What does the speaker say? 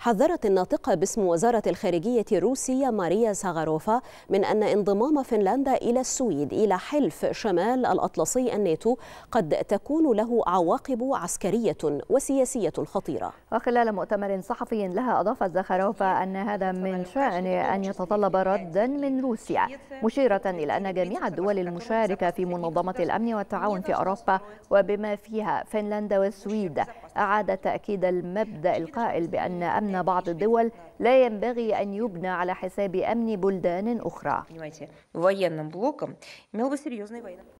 حذرت الناطقة باسم وزارة الخارجية الروسية ماريا ساغاروفا من أن انضمام فنلندا إلى السويد إلى حلف شمال الأطلسي الناتو قد تكون له عواقب عسكرية وسياسية خطيرة وخلال مؤتمر صحفي لها أضافت زاخاروفا أن هذا من شأن أن يتطلب ردا من روسيا مشيرة إلى أن جميع الدول المشاركة في منظمة الأمن والتعاون في أوروبا وبما فيها فنلندا والسويد أعاد تأكيد المبدأ القائل بأن أمن أمن بعض الدول لا ينبغي أن يبنى على حساب أمن بلدان أخرى